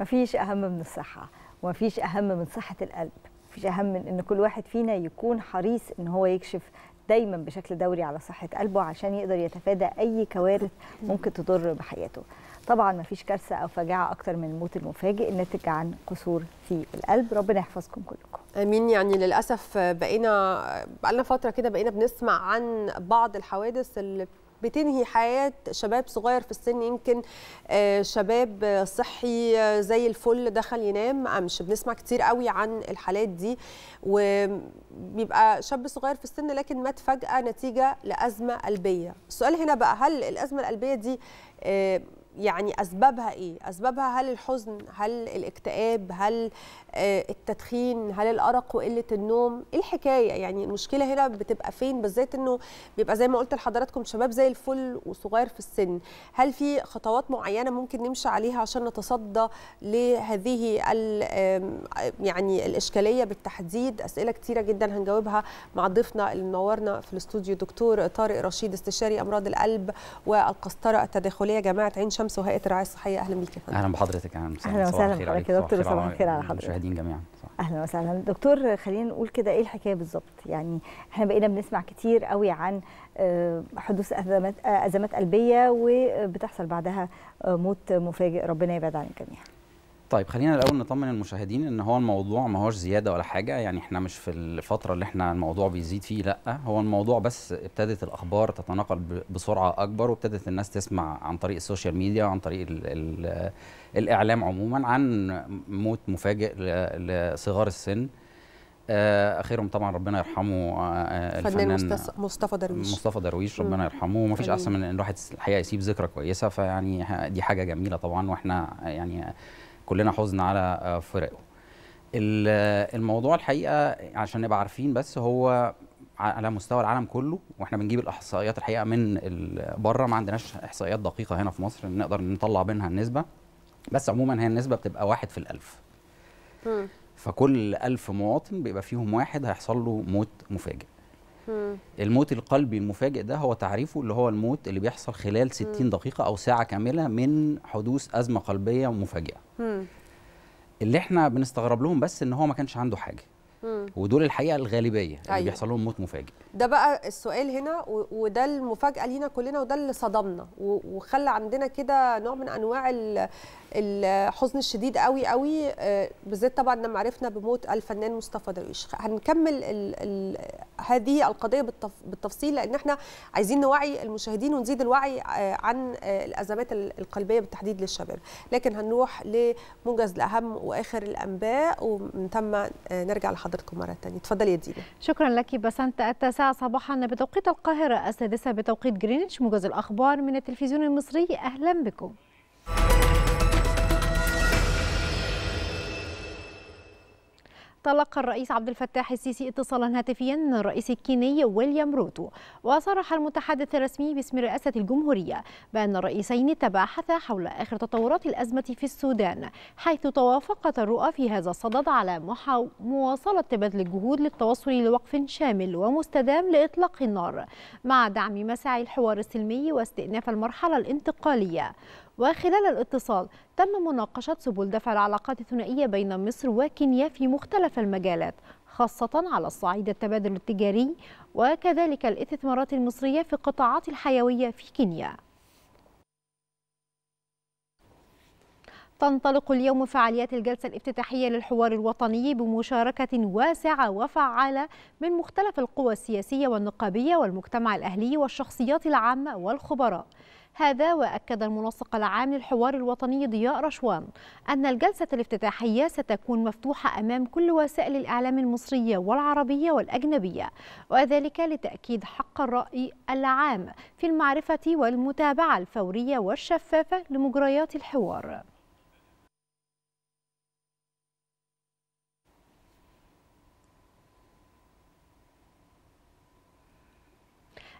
مفيش أهم من الصحة ومفيش أهم من صحة القلب فيش أهم من أن كل واحد فينا يكون حريص أن هو يكشف دايما بشكل دوري على صحة قلبه عشان يقدر يتفادى أي كوارث ممكن تضر بحياته طبعا مفيش كارثة أو فجعة أكتر من الموت المفاجئ الناتج عن قصور في القلب ربنا يحفظكم كلكم امين يعني للاسف بقينا بقالنا فتره كده بقينا بنسمع عن بعض الحوادث اللي بتنهي حياه شباب صغير في السن يمكن آه، شباب صحي آه، زي الفل دخل ينام امش آه، بنسمع كتير قوي عن الحالات دي وبيبقى شاب صغير في السن لكن مات فجاه نتيجه لازمه قلبيه السؤال هنا بقى هل الازمه القلبيه دي يعني اسبابها ايه اسبابها هل الحزن هل الاكتئاب هل آه، التدخين هل الارق وقله النوم ايه الحكايه يعني المشكله هنا بتبقى فين بالذات انه بيبقى زي ما قلت لحضراتكم شباب زي الفل وصغير في السن هل في خطوات معينه ممكن نمشي عليها عشان نتصدى لهذه يعني الاشكاليه بالتحديد اسئله كثيره جدا هنجاوبها مع ضيفنا اللي منورنا في الاستوديو دكتور طارق رشيد استشاري امراض القلب والقسطره التداخليه جماعه عين شمس الشمس وهيئه الرعايه الصحيه اهلا بيك يا فندم اهلا بحضرتك اهلا وسهلا اهلا وسهلا بحضرتك دكتور صباح الخير على حضرتك المشاهدين جميعا اهلا وسهلا دكتور خلينا نقول كده ايه الحكايه بالظبط يعني احنا بقينا بنسمع كتير قوي عن آه، حدوث ازمات آه، ازمات قلبيه وبتحصل بعدها آه، موت مفاجئ ربنا يبعد عن الجميع طيب خلينا الاول نطمن المشاهدين ان هو الموضوع ما هوش زياده ولا حاجه يعني احنا مش في الفتره اللي احنا الموضوع بيزيد فيه لا هو الموضوع بس ابتدت الاخبار تتناقل بسرعه اكبر وابتدت الناس تسمع عن طريق السوشيال ميديا وعن طريق الـ الـ الاعلام عموما عن موت مفاجئ لصغار السن اخرهم آه، طبعا ربنا يرحمه آه، آه، الفنان مصطفى درويش مصطفى درويش ربنا يرحمه وما فيش احسن من ان الواحد الحقيقه يسيب ذكرى كويسه فيعني دي حاجه جميله طبعا واحنا يعني كلنا حزن على آه، فراقه آه، الموضوع الحقيقه عشان نبقى عارفين بس هو على مستوى العالم كله واحنا بنجيب الاحصائيات الحقيقه من بره ما عندناش احصائيات دقيقه هنا في مصر نقدر نطلع بينها النسبه بس عموما هي النسبه بتبقى واحد في الالف م. فكل ألف مواطن بيبقى فيهم واحد هيحصل له موت مفاجئ الموت القلبي المفاجئ ده هو تعريفه اللي هو الموت اللي بيحصل خلال 60 دقيقة أو ساعة كاملة من حدوث أزمة قلبية مفاجئة اللي احنا بنستغرب لهم بس ان هو ما كانش عنده حاجه مم. ودول الحقيقه الغالبيه اللي أيوة. بيحصل لهم موت مفاجئ ده بقى السؤال هنا وده المفاجاه لينا كلنا وده اللي صدمنا وخلى عندنا كده نوع من انواع الحزن الشديد قوي قوي آه، بالذات طبعا لما عرفنا بموت الفنان مصطفى درويش هنكمل الـ الـ هذه القضيه بالتف بالتفصيل لان احنا عايزين نوعي المشاهدين ونزيد الوعي آه، عن آه، الازمات القلبيه بالتحديد للشباب لكن هنروح لموجز الاهم واخر الانباء ومن ثم نرجع لحضراتكم مره ثانيه اتفضلي يا دينا شكرا لك بسنت التاسعه صباحا بتوقيت القاهره السادسه بتوقيت جرينتش موجز الاخبار من التلفزيون المصري اهلا بكم تلقى الرئيس عبد الفتاح السيسي اتصالا هاتفيا من الرئيس الكيني ويليام روتو وصرح المتحدث الرسمي باسم رئاسة الجمهورية بأن الرئيسين تباحثا حول آخر تطورات الأزمة في السودان حيث توافقت الرؤى في هذا الصدد على مواصلة بذل الجهود للتوصل لوقف شامل ومستدام لإطلاق النار مع دعم مساعي الحوار السلمي واستئناف المرحلة الانتقالية وخلال الاتصال تم مناقشة سبل دفع العلاقات الثنائية بين مصر وكينيا في مختلف المجالات خاصة على الصعيد التبادل التجاري وكذلك الاستثمارات المصرية في القطاعات الحيوية في كينيا تنطلق اليوم فعاليات الجلسة الافتتاحية للحوار الوطني بمشاركة واسعة وفعالة من مختلف القوى السياسية والنقابية والمجتمع الأهلي والشخصيات العامة والخبراء هذا وأكد المنسق العام للحوار الوطني ضياء رشوان أن الجلسة الافتتاحية ستكون مفتوحة أمام كل وسائل الإعلام المصرية والعربية والأجنبية وذلك لتأكيد حق الرأي العام في المعرفة والمتابعة الفورية والشفافة لمجريات الحوار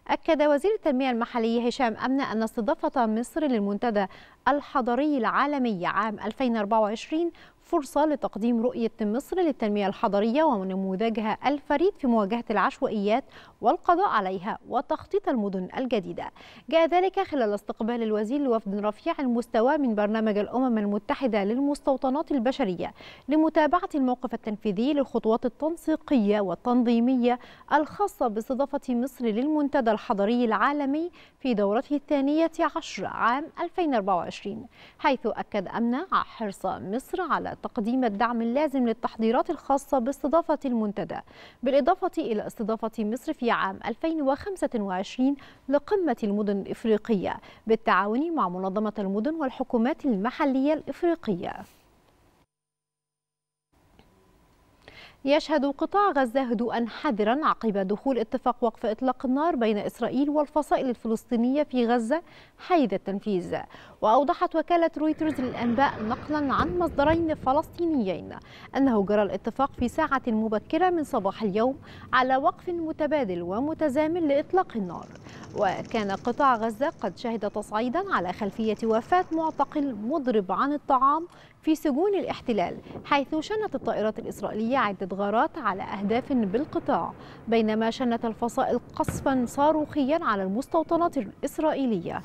أكد وزير التنمية المحلية هشام أمن أن استضافة مصر للمنتدى الحضري العالمي عام 2024 فرصة لتقديم رؤية مصر للتنمية الحضرية ونموذجها الفريد في مواجهة العشوائيات والقضاء عليها وتخطيط المدن الجديدة جاء ذلك خلال استقبال الوزير لوفد رفيع المستوى من برنامج الأمم المتحدة للمستوطنات البشرية لمتابعة الموقف التنفيذي للخطوات التنسيقية والتنظيمية الخاصة باستضافة مصر للمنتدى الحضري العالمي في دورته الثانية عشر عام 2024 حيث أكد أمنع حرص مصر على تقديم الدعم اللازم للتحضيرات الخاصة باستضافة المنتدى بالإضافة إلى استضافة مصر في عام 2025 لقمة المدن الإفريقية بالتعاون مع منظمة المدن والحكومات المحلية الإفريقية يشهد قطاع غزة هدوءا حذرا عقب دخول اتفاق وقف إطلاق النار بين إسرائيل والفصائل الفلسطينية في غزة حيث التنفيذ وأوضحت وكالة رويترز للأنباء نقلا عن مصدرين فلسطينيين أنه جرى الاتفاق في ساعة مبكرة من صباح اليوم على وقف متبادل ومتزامن لإطلاق النار وكان قطاع غزة قد شهد تصعيدا على خلفية وفاة معتقل مضرب عن الطعام في سجون الاحتلال حيث شنت الطائرات الإسرائيلية عدة غارات على أهداف بالقطاع بينما شنت الفصائل قصفا صاروخيا على المستوطنات الإسرائيلية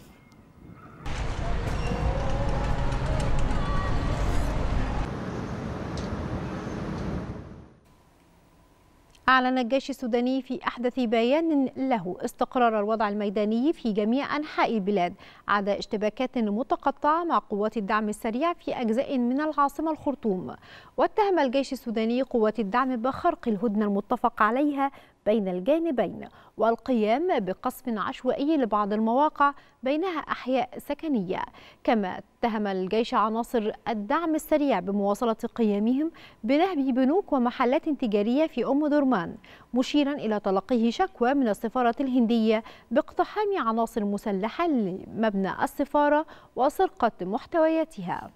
أعلن الجيش السوداني في أحدث بيان له استقرار الوضع الميداني في جميع أنحاء البلاد عدا اشتباكات متقطعة مع قوات الدعم السريع في أجزاء من العاصمة الخرطوم واتهم الجيش السوداني قوات الدعم بخرق الهدنة المتفق عليها بين الجانبين والقيام بقصف عشوائي لبعض المواقع بينها أحياء سكنية كما اتهم الجيش عناصر الدعم السريع بمواصلة قيامهم بنهب بنوك ومحلات تجارية في أم درمان مشيرا إلى تلقيه شكوى من السفارة الهندية باقتحام عناصر مسلحة لمبنى السفارة وسرقة محتوياتها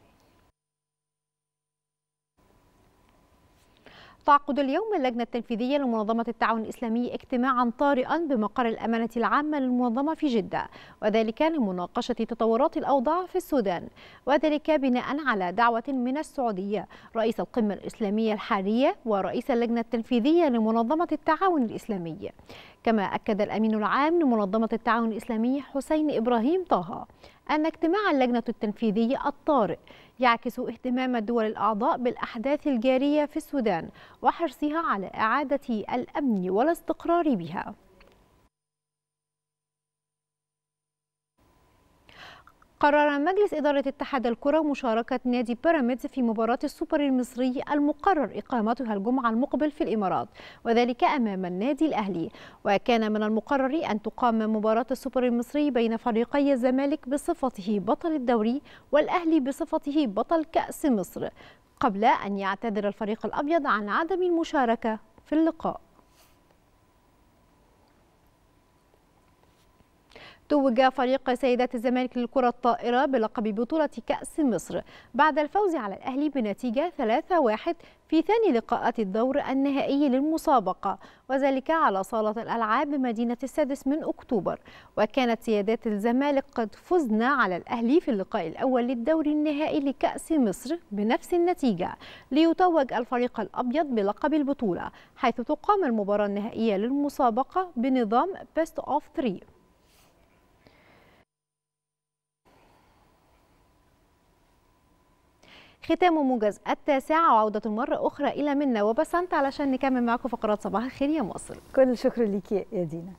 تعقد اليوم اللجنة التنفيذية لمنظمة التعاون الإسلامي اجتماعا طارئا بمقر الأمانة العامة للمنظمة في جدة وذلك لمناقشة تطورات الأوضاع في السودان وذلك بناء على دعوة من السعودية رئيس القمة الإسلامية الحالية ورئيس اللجنة التنفيذية لمنظمة التعاون الإسلامي كما أكد الأمين العام لمنظمة التعاون الإسلامي حسين إبراهيم طه أن اجتماع اللجنة التنفيذية الطارئ يعكس اهتمام الدول الأعضاء بالأحداث الجارية في السودان وحرصها على إعادة الأمن والاستقرار بها قرر مجلس إدارة اتحاد الكرة مشاركة نادي بيراميدز في مباراة السوبر المصري المقرر إقامتها الجمعة المقبل في الإمارات وذلك أمام النادي الأهلي وكان من المقرر أن تقام مباراة السوبر المصري بين فريقي الزمالك بصفته بطل الدوري والأهلي بصفته بطل كأس مصر قبل أن يعتذر الفريق الأبيض عن عدم المشاركة في اللقاء توج فريق سيدات الزمالك للكرة الطائرة بلقب بطولة كأس مصر بعد الفوز على الأهلي بنتيجة 3-1 في ثاني لقاءات الدور النهائي للمسابقة وذلك على صالة الألعاب بمدينة السادس من أكتوبر وكانت سيدات الزمالك قد فزنا على الأهلي في اللقاء الأول للدور النهائي لكأس مصر بنفس النتيجة ليتوج الفريق الأبيض بلقب البطولة حيث تقام المباراة النهائية للمسابقة بنظام Best of 3 ختام موجز التاسعة وعودة مرة أخرى إلى منا وبسنت علشان نكمل معاكم فقرات صباح الخير يا مواصل كل الشكر لك يا دينا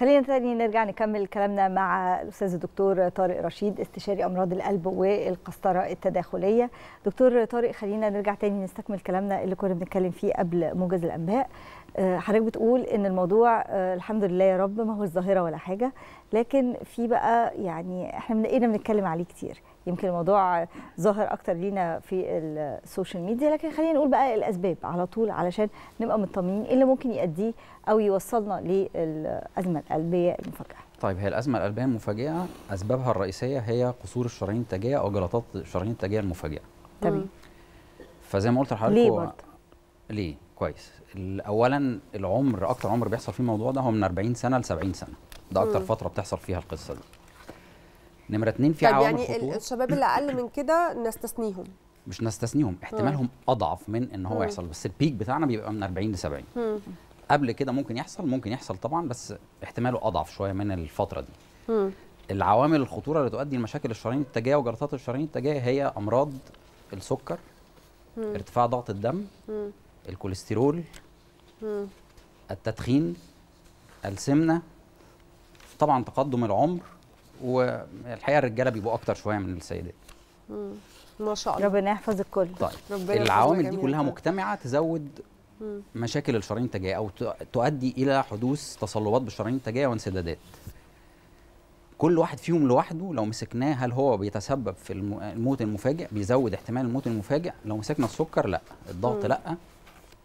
خلينا تاني نرجع نكمل كلامنا مع الاستاذ الدكتور طارق رشيد استشاري امراض القلب والقسطره التداخليه دكتور طارق خلينا نرجع تاني نستكمل كلامنا اللي كنا بنتكلم فيه قبل موجز الانباء آه، حضرتك بتقول ان الموضوع آه، الحمد لله يا رب ما هو الظاهره ولا حاجه لكن في بقى يعني احنا بقينا إيه بنتكلم عليه كتير يمكن الموضوع ظاهر اكتر لينا في السوشيال ميديا لكن خلينا نقول بقى الاسباب على طول علشان نبقى مطمنين ايه اللي ممكن يؤديه او يوصلنا للازمه القلبيه المفاجئه طيب هي الازمه القلبيه المفاجئه اسبابها الرئيسيه هي قصور الشرايين التاجيه او جلطات الشرايين التاجيه المفاجئه تمام فزي ما قلت لحضرتك ليه برضه؟ ليه كويس اولا العمر اكتر عمر بيحصل فيه الموضوع ده هو من 40 سنه ل 70 سنه ده اكتر مم. فتره بتحصل فيها القصه دي نمره اتنين في طيب عوامل يعني خطوره الشباب اللي اقل من كده نستثنيهم مش نستثنيهم احتمالهم آه. اضعف من ان هو مم. يحصل بس البيك بتاعنا بيبقى من 40 ل 70 قبل كده ممكن يحصل ممكن يحصل طبعا بس احتماله اضعف شويه من الفتره دي مم. العوامل الخطوره اللي تؤدي لمشاكل الشرايين التاجيه وجلطات الشرايين التاجيه هي امراض السكر مم. ارتفاع ضغط الدم مم. الكوليسترول مم. التدخين السمنه طبعا تقدم العمر والحقيقه الرجاله بيبقوا اكتر شويه من السيدات ما شاء الله ربنا يحفظ الكل طيب ربنا العوامل دي كلها مجتمعه تزود مم. مشاكل الشرايين التاجية او تؤدي الى حدوث تصلبات بالشرايين التاجية وانسدادات كل واحد فيهم لوحده لو مسكناه هل هو بيتسبب في الموت المفاجئ بيزود احتمال الموت المفاجئ لو مسكنا السكر لا الضغط لا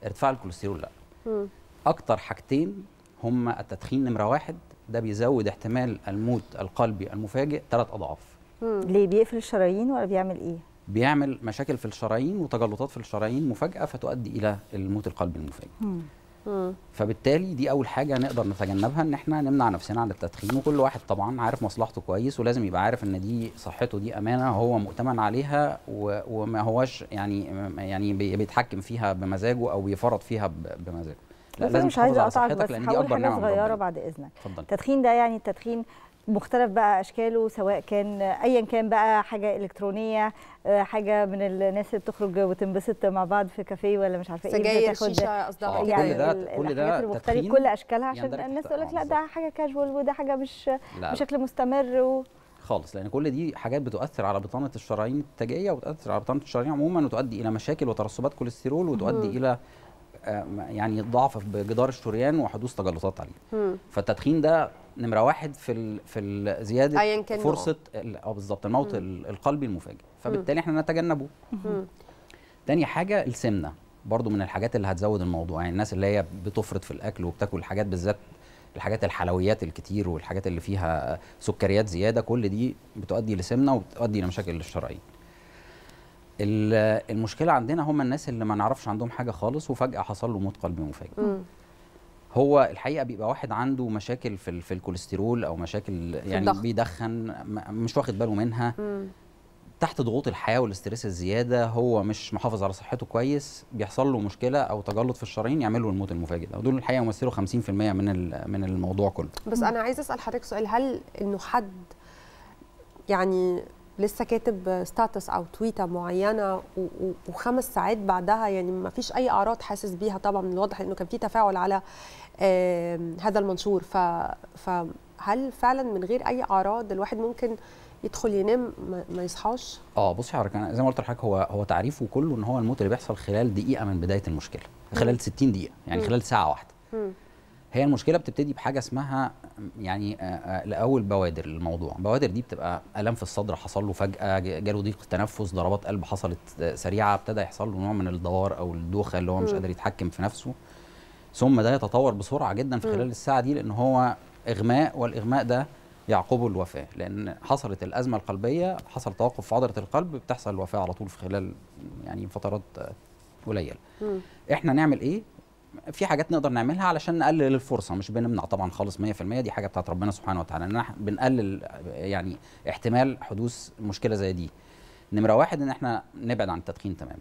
ارتفاع الكوليسترول لا مم. اكتر حاجتين هما التدخين نمره واحد ده بيزود احتمال الموت القلبي المفاجئ ثلاث اضعاف ليه بيقفل الشرايين ولا بيعمل ايه بيعمل مشاكل في الشرايين وتجلطات في الشرايين مفاجاه فتؤدي الى الموت القلبي المفاجئ فبالتالي دي اول حاجه نقدر نتجنبها ان احنا نمنع نفسنا عن التدخين وكل واحد طبعا عارف مصلحته كويس ولازم يبقى عارف ان دي صحته دي امانه هو مؤتمن عليها وما هواش يعني يعني بيتحكم فيها بمزاجه او بيفرط فيها بمزاجه لا لازم مش عايزه اقطعك بس هقول حاجه صغيره بعد اذنك فضل. التدخين ده يعني التدخين مختلف بقى اشكاله سواء كان ايا كان بقى حاجه الكترونيه آه، حاجه من الناس اللي بتخرج وتنبسط مع بعض في كافيه ولا مش عارفه ايه سجاير شيشه قصدها يعني كل ده كل ده تدخين كل اشكالها عشان الناس تقول لك لا ده حاجه كاجوال وده حاجه مش لا بشكل مستمر و... خالص لان كل دي حاجات بتؤثر على بطانه الشرايين التاجيه وتؤثر على بطانه الشرايين عموما وتؤدي الى مشاكل وترسبات كوليسترول وتؤدي الى يعني ضعف بجدار الشريان وحدوث تجلطات عليه فالتدخين ده نمره واحد في ال في ال زياده فرصه اه بالظبط الموت مم. القلبي المفاجئ فبالتالي احنا نتجنبه تاني حاجه السمنه برضو من الحاجات اللي هتزود الموضوع يعني الناس اللي هي بتفرط في الاكل وبتاكل الحاجات بالذات الحاجات الحلويات الكتير والحاجات اللي فيها سكريات زياده كل دي بتؤدي لسمنه وبتؤدي لمشاكل الشرايين المشكله عندنا هم الناس اللي ما نعرفش عندهم حاجه خالص وفجاه حصل له موت قلبي مفاجئ هو الحقيقه بيبقى واحد عنده مشاكل في, في الكوليسترول او مشاكل يعني الضغط. بيدخن مش واخد باله منها مم. تحت ضغوط الحياه والاسترس الزياده هو مش محافظ على صحته كويس بيحصل له مشكله او تجلط في الشرايين يعمل له الموت المفاجئ ده ودول الحقيقه يمثلوا 50% من من الموضوع كله بس انا عايز اسال حضرتك سؤال هل انه حد يعني لسه كاتب ستاتس او تويته معينه وخمس ساعات بعدها يعني ما فيش اي اعراض حاسس بيها طبعا من الواضح انه كان في تفاعل على هذا المنشور ف فهل فعلا من غير اي اعراض الواحد ممكن يدخل ينام ما يصحاش اه بصي حضرتك انا زي ما قلت لحضرتك هو هو تعريفه كله ان هو الموت اللي بيحصل خلال دقيقه من بدايه المشكله خلال 60 دقيقه يعني خلال ساعه واحده هي المشكله بتبتدي بحاجه اسمها يعني الاول آه، آه، بوادر للموضوع البوادر دي بتبقى الم في الصدر حصل له فجاه جاله ضيق تنفس ضربات قلب حصلت آه، سريعه ابتدى يحصل له نوع من الدوار او الدوخه اللي هو مش قادر يتحكم في نفسه ثم ده يتطور بسرعه جدا في خلال الساعه دي لان هو اغماء والاغماء ده يعقبه الوفاه لان حصلت الازمه القلبيه حصل توقف في عضله القلب بتحصل الوفاه على طول في خلال يعني فترات قليله احنا نعمل ايه في حاجات نقدر نعملها علشان نقلل الفرصه مش بنمنع طبعا خالص 100% دي حاجه بتاعت ربنا سبحانه وتعالى ان احنا بنقلل يعني احتمال حدوث مشكله زي دي نمره واحد ان احنا نبعد عن التدخين تماما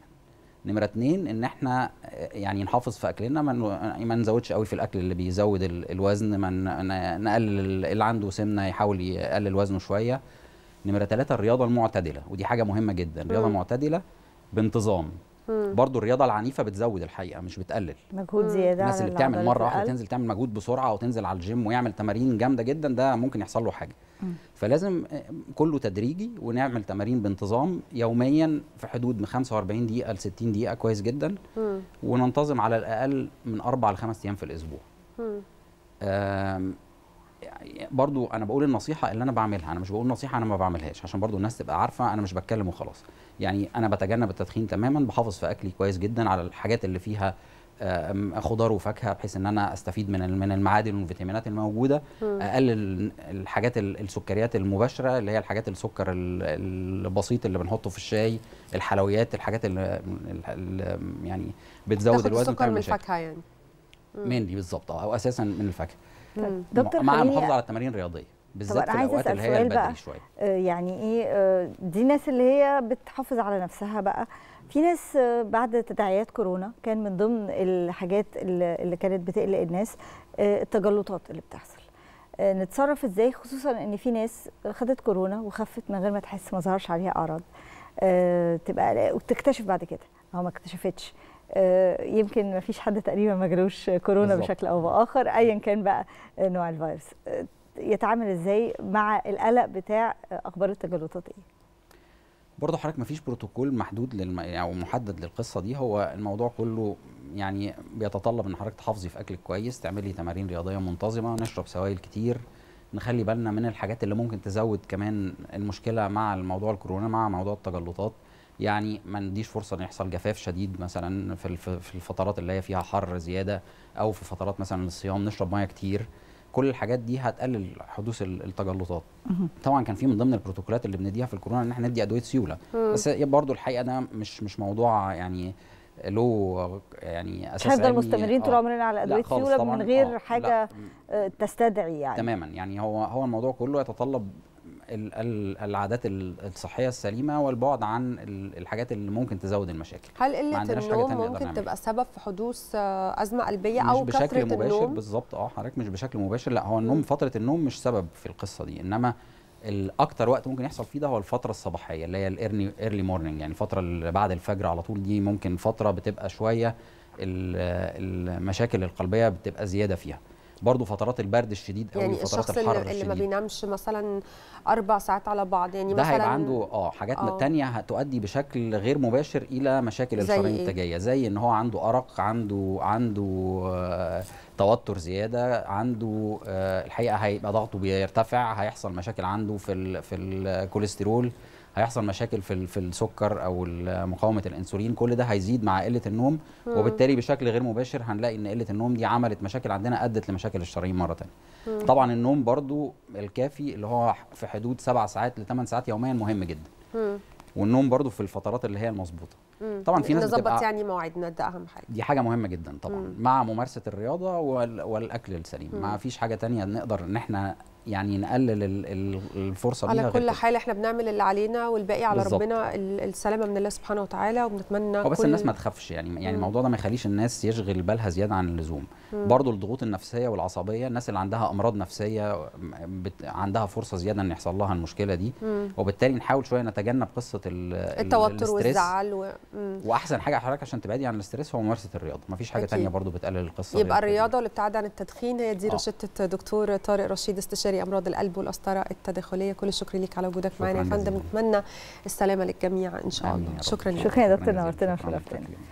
نمره اتنين ان احنا يعني نحافظ في اكلنا ما ما نزودش قوي في الاكل اللي بيزود الوزن ما نقلل اللي عنده سمنه يحاول يقلل وزنه شويه نمره ثلاثة الرياضه المعتدله ودي حاجه مهمه جدا الرياضه المعتدله بانتظام برضه الرياضه العنيفه بتزود الحقيقه مش بتقلل مجهود زياده الناس اللي بتعمل مره واحده تنزل تعمل مجهود بسرعه وتنزل على الجيم ويعمل تمارين جامده جدا ده ممكن يحصل له حاجه فلازم آه، كله تدريجي ونعمل تمارين بانتظام يوميا في حدود من 45 دقيقه ل 60 دقيقه كويس جدا وننتظم على الاقل من اربع لخمس ايام في الاسبوع برضو انا بقول النصيحه اللي انا بعملها انا مش بقول نصيحه انا ما بعملهاش عشان برضو الناس تبقى عارفه انا مش بتكلم وخلاص يعني انا بتجنب التدخين تماما بحافظ في اكلي كويس جدا على الحاجات اللي فيها خضار وفاكهه بحيث ان انا استفيد من من المعادن والفيتامينات الموجوده اقلل الحاجات السكريات المباشره اللي هي الحاجات السكر البسيط اللي بنحطه في الشاي الحلويات الحاجات اللي, يعني بتزود الوزن السكر من الفاكهه يعني مني بالظبط او اساسا من الفاكهه دكتور مع المحافظه على التمارين الرياضيه بالذات في الاوقات اللي هي بدري شويه آه، يعني ايه آه، دي الناس اللي هي بتحافظ على نفسها بقى في ناس آه، بعد تداعيات كورونا كان من ضمن الحاجات اللي كانت بتقلق الناس التجلطات اللي بتحصل نتصرف ازاي خصوصا ان في ناس خدت كورونا وخفت من غير ما تحس ما ظهرش عليها اعراض تبقى وتكتشف بعد كده او ما اكتشفتش آه، يمكن ما فيش حد تقريبا ما جالوش كورونا بالزبط. بشكل او باخر ايا كان بقى نوع الفيروس آه، يتعامل ازاي مع القلق بتاع اخبار التجلطات ايه برضه حضرتك مفيش بروتوكول محدود للم... او محدد للقصه دي هو الموضوع كله يعني بيتطلب ان حضرتك تحافظي في اكلك كويس تعملي تمارين رياضيه منتظمه نشرب سوائل كتير نخلي بالنا من الحاجات اللي ممكن تزود كمان المشكله مع الموضوع الكورونا مع موضوع التجلطات يعني ما نديش فرصه ان يحصل جفاف شديد مثلا في في الفترات اللي هي فيها حر زياده او في فترات مثلا الصيام نشرب ميه كتير كل الحاجات دي هتقلل حدوث التجلطات طبعا كان في من ضمن البروتوكولات اللي بنديها في الكورونا ان احنا ندي ادويه سيوله بس برضو الحقيقه ده مش مش موضوع يعني لو يعني اساسا هنفضل مستمرين طول آه. عمرنا على ادويه سيوله من غير آه. حاجه آه، تستدعي يعني تماما يعني هو هو الموضوع كله يتطلب العادات الصحيه السليمه والبعد عن الحاجات اللي ممكن تزود المشاكل هل قله النوم ممكن تبقى سبب في حدوث ازمه قلبيه مش او بشكل كثره مباشر بالظبط اه حضرتك مش بشكل مباشر لا هو النوم فتره النوم مش سبب في القصه دي انما الاكثر وقت ممكن يحصل فيه ده هو الفتره الصباحيه اللي هي الايرلي ايرلي مورنينج يعني الفتره اللي بعد الفجر على طول دي ممكن فتره بتبقى شويه المشاكل القلبيه بتبقى زياده فيها برضو فترات البرد الشديد قوي يعني فترات الحر الشديد اللي ما بينامش مثلا اربع ساعات على بعض يعني ده مثلا هيبقى عنده اه حاجات آه. تانية هتؤدي بشكل غير مباشر الى مشاكل الشرايين التاجيه زي ان هو عنده ارق عنده عنده آه توتر زياده عنده آه الحقيقه هيبقى ضغطه بيرتفع هيحصل مشاكل عنده في الـ في الكوليسترول هيحصل مشاكل في في السكر او مقاومه الانسولين كل ده هيزيد مع قله النوم وبالتالي بشكل غير مباشر هنلاقي ان قله النوم دي عملت مشاكل عندنا ادت لمشاكل الشرايين مره ثانيه طبعا النوم برضو الكافي اللي هو في حدود 7 ساعات ل 8 ساعات يوميا مهم جدا والنوم برضو في الفترات اللي هي المظبوطه طبعا في ناس نظبط يعني مواعيدنا ده اهم حاجه دي حاجه مهمه جدا طبعا مم. مع ممارسه الرياضه والاكل السليم ما فيش حاجه تانية نقدر ان احنا يعني نقلل الفرصه على كل حال احنا بنعمل اللي علينا والباقي على بالزبط. ربنا السلامه من الله سبحانه وتعالى وبنتمنى هو بس كل... الناس ما تخافش يعني يعني الموضوع ده ما يخليش الناس يشغل بالها زياده عن اللزوم برضو الضغوط النفسيه والعصبيه الناس اللي عندها امراض نفسيه بت... عندها فرصه زياده ان يحصل لها المشكله دي مم. وبالتالي نحاول شويه نتجنب قصه ال... التوتر والزعل و... واحسن حاجه حضرتك عشان تبعدي عن الاستريس هو ممارسه الرياضه ما فيش حاجه ثانيه برضه برضو بتقلل القصه يبقى الرياضه والابتعاد عن التدخين هي دي آه. روشته دكتور طارق رشيد استشاري استشاري امراض القلب والقسطره التداخليه كل الشكر ليك على وجودك معنا يا فندم نتمنى السلامه للجميع ان شاء الله شكرا لك شكرا يا دكتور نورتنا وشرفتنا